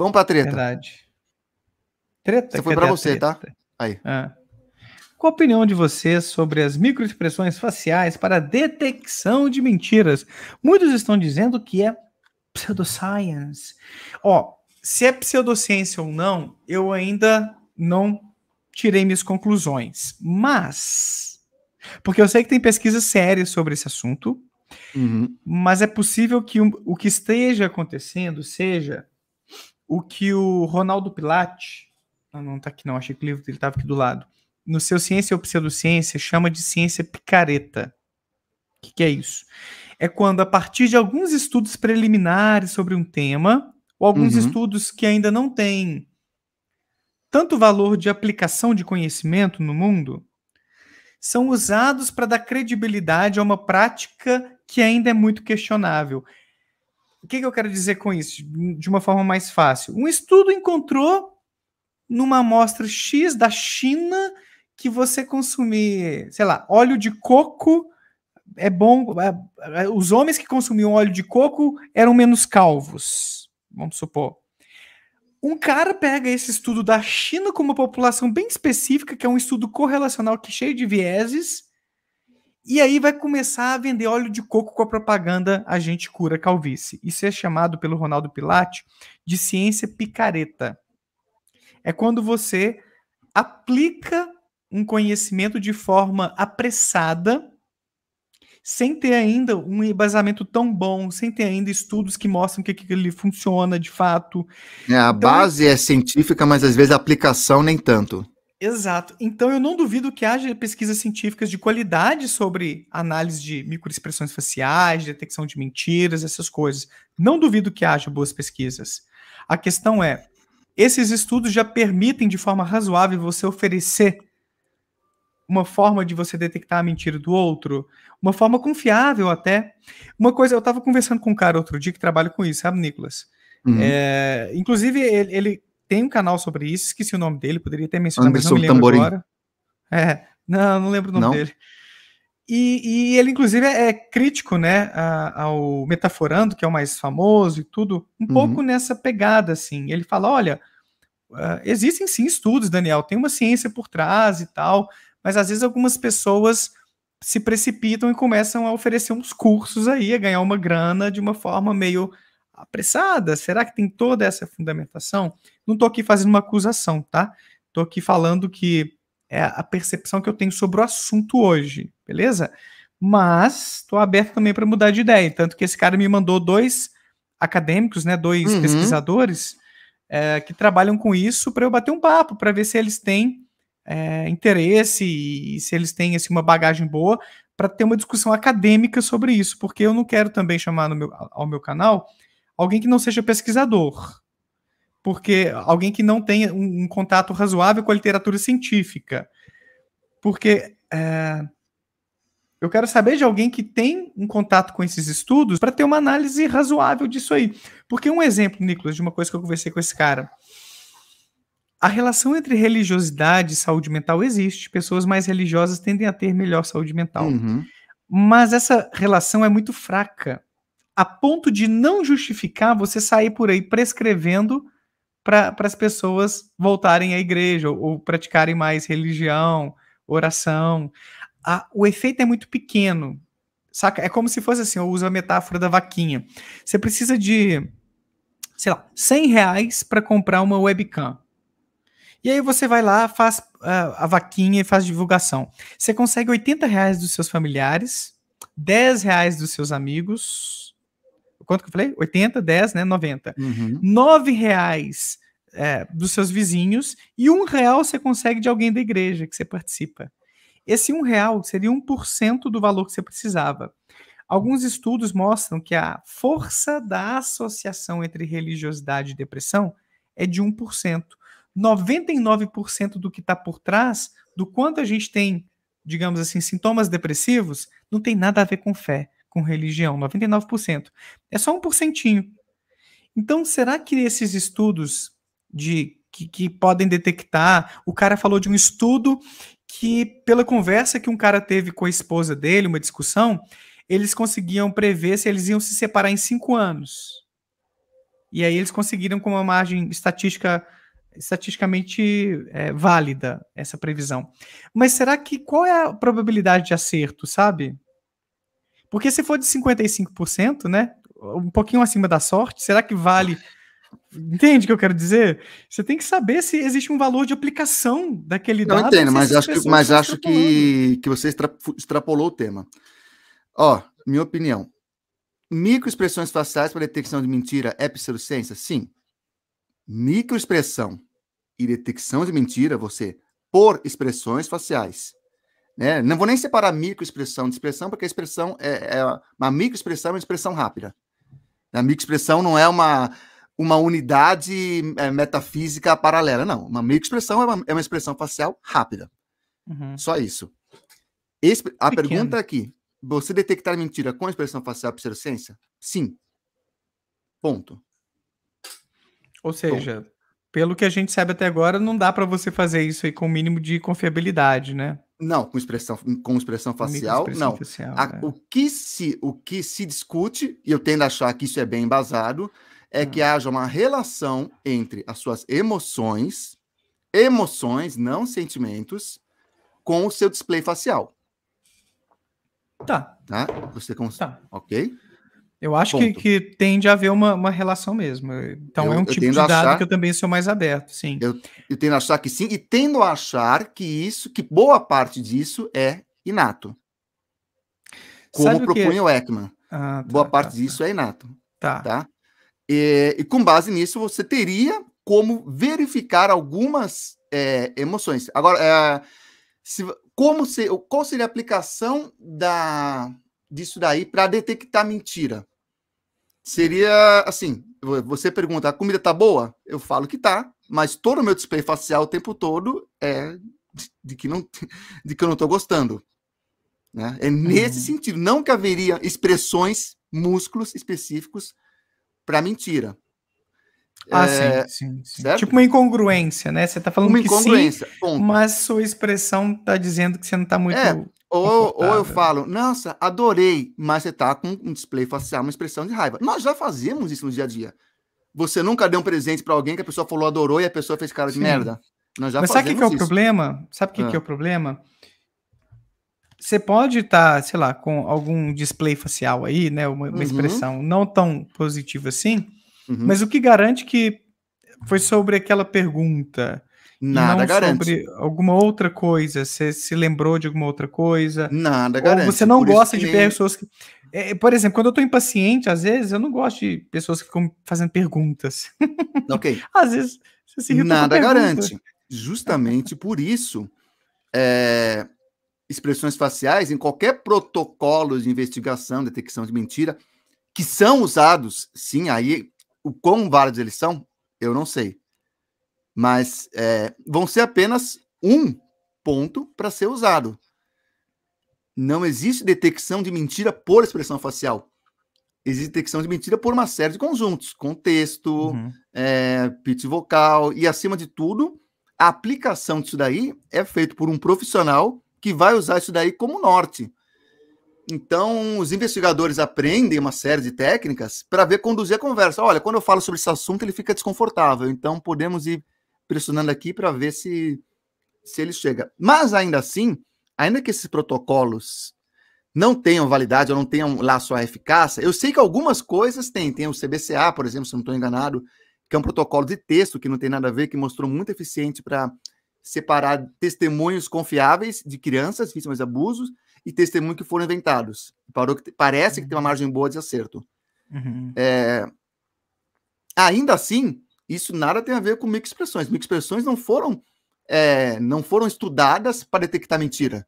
Vamos pra treta. Verdade. Treta? Você foi pra você, treta? tá? Aí. Ah. Qual a opinião de vocês sobre as microexpressões faciais para detecção de mentiras? Muitos estão dizendo que é pseudoscience. Ó, se é pseudociência ou não, eu ainda não tirei minhas conclusões. Mas, porque eu sei que tem pesquisas sérias sobre esse assunto, uhum. mas é possível que o, o que esteja acontecendo seja o que o Ronaldo Pilate, não está aqui não, achei que o livro dele estava aqui do lado, no seu Ciência ou Pseudociência, chama de ciência picareta. O que, que é isso? É quando, a partir de alguns estudos preliminares sobre um tema, ou alguns uhum. estudos que ainda não têm tanto valor de aplicação de conhecimento no mundo, são usados para dar credibilidade a uma prática que ainda é muito questionável. O que, que eu quero dizer com isso? De uma forma mais fácil. Um estudo encontrou numa amostra X da China que você consumir, sei lá, óleo de coco é bom. É, é, os homens que consumiam óleo de coco eram menos calvos, vamos supor. Um cara pega esse estudo da China com uma população bem específica, que é um estudo correlacional que é cheio de vieses, e aí vai começar a vender óleo de coco com a propaganda A gente cura calvície. Isso é chamado pelo Ronaldo Pilate de ciência picareta. É quando você aplica um conhecimento de forma apressada, sem ter ainda um embasamento tão bom, sem ter ainda estudos que mostram que ele funciona de fato. É, a então, é base é... é científica, mas às vezes a aplicação nem tanto. Exato. Então eu não duvido que haja pesquisas científicas de qualidade sobre análise de microexpressões faciais, detecção de mentiras, essas coisas. Não duvido que haja boas pesquisas. A questão é, esses estudos já permitem de forma razoável você oferecer uma forma de você detectar a mentira do outro, uma forma confiável até. Uma coisa, eu estava conversando com um cara outro dia que trabalha com isso, sabe, Nicolas? Uhum. É, inclusive, ele, ele tem um canal sobre isso, esqueci o nome dele, poderia ter mencionado, Anderson mas não Tamborim. agora. É, não, não lembro o nome não? dele. E, e, ele, inclusive, é, é crítico né, ao Metaforando, que é o mais famoso e tudo, um uhum. pouco nessa pegada, assim. Ele fala, olha, ah, existem sim estudos, Daniel, tem uma ciência por trás e tal, mas às vezes algumas pessoas se precipitam e começam a oferecer uns cursos aí, a ganhar uma grana de uma forma meio apressada? Será que tem toda essa fundamentação? Não estou aqui fazendo uma acusação, tá? Estou aqui falando que é a percepção que eu tenho sobre o assunto hoje, beleza? Mas estou aberto também para mudar de ideia. Tanto que esse cara me mandou dois acadêmicos, né, dois uhum. pesquisadores é, que trabalham com isso para eu bater um papo, para ver se eles têm é, interesse e se eles têm assim, uma bagagem boa para ter uma discussão acadêmica sobre isso, porque eu não quero também chamar meu, ao meu canal alguém que não seja pesquisador, porque alguém que não tenha um, um contato razoável com a literatura científica, porque é, eu quero saber de alguém que tem um contato com esses estudos para ter uma análise razoável disso aí. Porque um exemplo, Nicolas, de uma coisa que eu conversei com esse cara. A relação entre religiosidade e saúde mental existe. Pessoas mais religiosas tendem a ter melhor saúde mental. Uhum. Mas essa relação é muito fraca a ponto de não justificar você sair por aí prescrevendo para as pessoas voltarem à igreja ou, ou praticarem mais religião, oração. A, o efeito é muito pequeno, saca? É como se fosse assim, eu uso a metáfora da vaquinha. Você precisa de, sei lá, 100 reais para comprar uma webcam. E aí você vai lá, faz uh, a vaquinha e faz divulgação. Você consegue 80 reais dos seus familiares, 10 reais dos seus amigos, quanto que eu falei? 80, 10, né? 90. Uhum. 9 reais é, dos seus vizinhos e um real você consegue de alguém da igreja que você participa. Esse um real seria 1% do valor que você precisava. Alguns estudos mostram que a força da associação entre religiosidade e depressão é de 1%. 99% do que está por trás, do quanto a gente tem, digamos assim, sintomas depressivos, não tem nada a ver com fé com religião, 99%. É só um porcentinho. Então, será que esses estudos de que, que, podem detectar. O cara falou de um estudo que, pela conversa que um cara teve com a esposa dele, uma discussão, eles conseguiam prever se eles iam se separar em cinco anos. E aí eles conseguiram com uma margem estatística estatisticamente é, válida essa previsão. Mas será que qual é a probabilidade de acerto, sabe? Porque se for de 55%, né? Um pouquinho acima da sorte, será que vale? Entende o que eu quero dizer? Você tem que saber se existe um valor de aplicação daquele dado. Eu entendo, mas acho, que, mas acho que, que você extrapolou o tema. Ó, minha opinião. Microexpressões faciais para detecção de mentira é pseudociência? Sim. Microexpressão e detecção de mentira, você, por expressões faciais, né? Não vou nem separar microexpressão de expressão, porque a expressão é, é uma microexpressão é uma expressão rápida. A microexpressão não é uma, uma unidade é, metafísica paralela, não. Uma microexpressão é uma, é uma expressão facial rápida. Uhum. Só isso. a Pequeno. pergunta é aqui: você detectar mentira com expressão facial é para ciência? Sim. Ponto. Ou seja, Ponto. pelo que a gente sabe até agora, não dá para você fazer isso aí com o mínimo de confiabilidade, né? Não, com expressão, com expressão facial, expressão não. Facial, a, é. o, que se, o que se discute, e eu tendo a achar que isso é bem embasado, é ah. que haja uma relação entre as suas emoções, emoções, não sentimentos, com o seu display facial. Tá. Tá? Você consegue. Tá. Ok. Eu acho que, que, tende a haver uma, uma relação mesmo. Então eu, é um tipo de dado achar, que eu também sou mais aberto, sim. Eu, eu, tendo a achar que sim, e tendo a achar que isso, que boa parte disso é inato. Como Sabe propõe o, é? o Ekman. Ah, tá, boa tá, parte tá, disso é inato. Tá. tá? E, e, com base nisso, você teria como verificar algumas é, emoções. Agora, é, se, como se, qual seria a aplicação da disso daí para detectar mentira? Seria assim: você pergunta, a comida tá boa? Eu falo que tá, mas todo o meu display facial o tempo todo é de, de que, não, de que eu não tô gostando. Né? É nesse uhum. sentido. Não que haveria expressões, músculos específicos para mentira. Ah, é... sim, sim, sim. Tipo uma incongruência, né? Você tá falando uma que sim, ponto. mas sua expressão tá dizendo que você não tá muito... É, ou, ou eu falo, nossa, adorei, mas você tá com um display facial, uma expressão de raiva. Nós já fazemos isso no dia a dia. Você nunca deu um presente para alguém que a pessoa falou adorou e a pessoa fez cara de Sim. merda. Nós já mas sabe o que, é o problema? Sabe o que, é. que é o problema? Você pode estar, tá, sei lá, com algum display facial aí, né? Uma, uma uhum. expressão não tão positiva assim, uhum. mas o que garante que foi sobre aquela pergunta Nada garante. Sobre alguma outra coisa, você se lembrou de alguma outra coisa. Nada ou garante. Você é não gosta de nem... pessoas que. É, é, por exemplo, quando eu tô impaciente, às vezes eu não gosto de pessoas que ficam fazendo perguntas. Ok. às vezes você se irrita Nada garante. Justamente por isso, é, expressões faciais em qualquer protocolo de investigação, detecção de mentira, que são usados, sim, aí o quão válidos eles são, eu não sei. Mas é, vão ser apenas um ponto para ser usado. Não existe detecção de mentira por expressão facial. Existe detecção de mentira por uma série de conjuntos, contexto, uhum. é, pitch vocal e, acima de tudo, a aplicação disso daí é feita por um profissional que vai usar isso daí como norte. Então, os investigadores aprendem uma série de técnicas para ver conduzir a conversa. Olha, quando eu falo sobre esse assunto, ele fica desconfortável, então podemos ir pressionando aqui para ver se, se ele chega. Mas ainda assim, ainda que esses protocolos não tenham validade ou não tenham lá sua eficácia, eu sei que algumas coisas têm. Tem o CBCA, por exemplo, se não estou enganado, que é um protocolo de texto que não tem nada a ver, que mostrou muito eficiente para separar testemunhos confiáveis de crianças vítimas de abusos e testemunhos que foram inventados. Que parece uhum. que tem uma uhum. margem boa de acerto. Uhum. É... Ainda assim, isso nada tem a ver com microexpressões. Microexpressões não foram é, não foram estudadas para detectar mentira.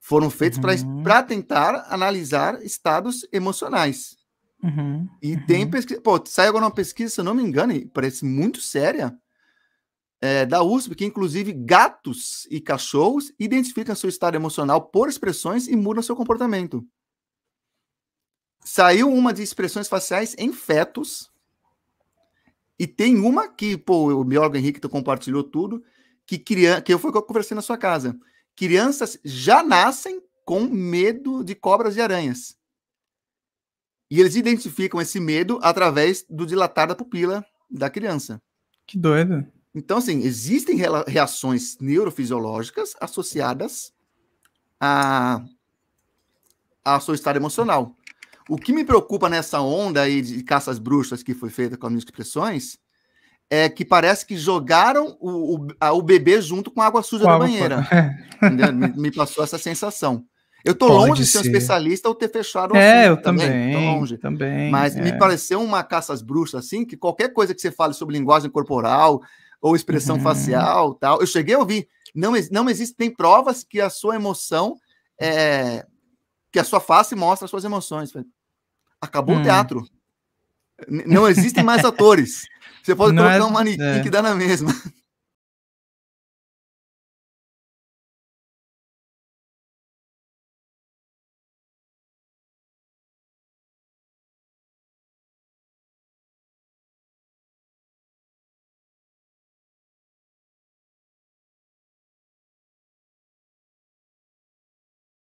Foram feitas uhum. para tentar analisar estados emocionais. Uhum. E uhum. tem pesquisa. Pô, saiu agora uma pesquisa, se eu não me engano, e parece muito séria, é, da USP, que inclusive gatos e cachorros identificam seu estado emocional por expressões e mudam seu comportamento. Saiu uma de expressões faciais em fetos e tem uma que, pô, o Miorgo Henrique tu compartilhou tudo, que criança, que eu fui conversei na sua casa. Crianças já nascem com medo de cobras e aranhas. E eles identificam esse medo através do dilatar da pupila da criança. Que doido. Então, assim, existem reações neurofisiológicas associadas a, a seu estado emocional. O que me preocupa nessa onda aí de caças bruxas que foi feita com as minhas expressões é que parece que jogaram o, o, a, o bebê junto com a água suja com da água banheira. É. me, me, passou essa sensação. Eu tô Pode longe de ser um especialista ou ter fechado o É, eu tá também. também. Tô longe. Também, Mas é. me pareceu uma caça às bruxas, assim, que qualquer coisa que você fale sobre linguagem corporal ou expressão uhum. facial tal. Eu cheguei a ouvir. Não, não existem provas que a sua emoção é, que a sua face mostra as suas emoções. Acabou hum. o teatro. Não existem mais atores. Você pode Não é colocar é... um manequim é. que dá na mesma.